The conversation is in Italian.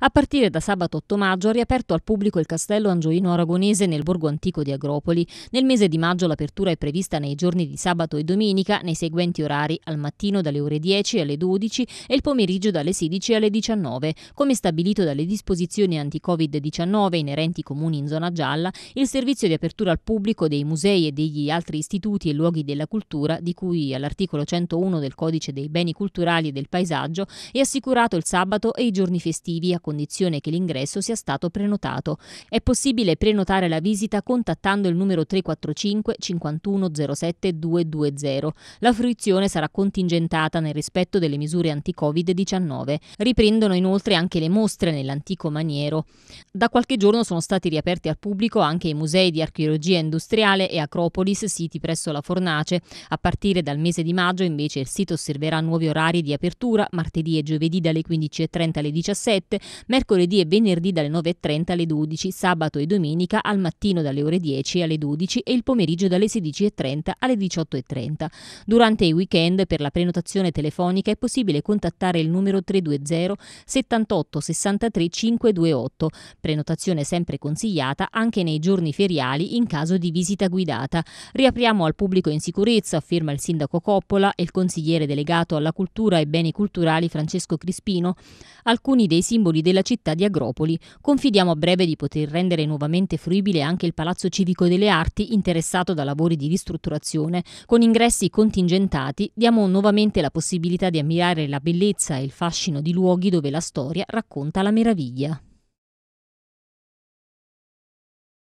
A partire da sabato 8 maggio ha riaperto al pubblico il castello angioino aragonese nel borgo antico di Agropoli. Nel mese di maggio l'apertura è prevista nei giorni di sabato e domenica nei seguenti orari, al mattino dalle ore 10 alle 12 e il pomeriggio dalle 16 alle 19. Come stabilito dalle disposizioni anti-Covid-19 inerenti comuni in zona gialla, il servizio di apertura al pubblico dei musei e degli altri istituti e luoghi della cultura, di cui all'articolo 101 del Codice dei beni culturali e del paesaggio, è assicurato il sabato e i giorni festivi a condizione che l'ingresso sia stato prenotato. È possibile prenotare la visita contattando il numero 345 51 220. La fruizione sarà contingentata nel rispetto delle misure anti-Covid-19. Riprendono inoltre anche le mostre nell'antico maniero. Da qualche giorno sono stati riaperti al pubblico anche i musei di archeologia industriale e Acropolis siti presso la Fornace. A partire dal mese di maggio invece il sito osserverà nuovi orari di apertura martedì e giovedì dalle 15.30 alle 17, mercoledì e venerdì dalle 9.30 alle 12, sabato e domenica al mattino dalle ore 10 alle 12 e il pomeriggio dalle 16.30 alle 18.30. Durante i weekend per la prenotazione telefonica è possibile contattare il numero 320 78 63 528, prenotazione sempre consigliata anche nei giorni feriali in caso di visita guidata. Riapriamo al pubblico in sicurezza, afferma il sindaco Coppola e il consigliere delegato alla cultura e beni culturali Francesco Crispino. Alcuni dei simboli della città di Agropoli. Confidiamo a breve di poter rendere nuovamente fruibile anche il Palazzo Civico delle Arti interessato da lavori di ristrutturazione. Con ingressi contingentati diamo nuovamente la possibilità di ammirare la bellezza e il fascino di luoghi dove la storia racconta la meraviglia.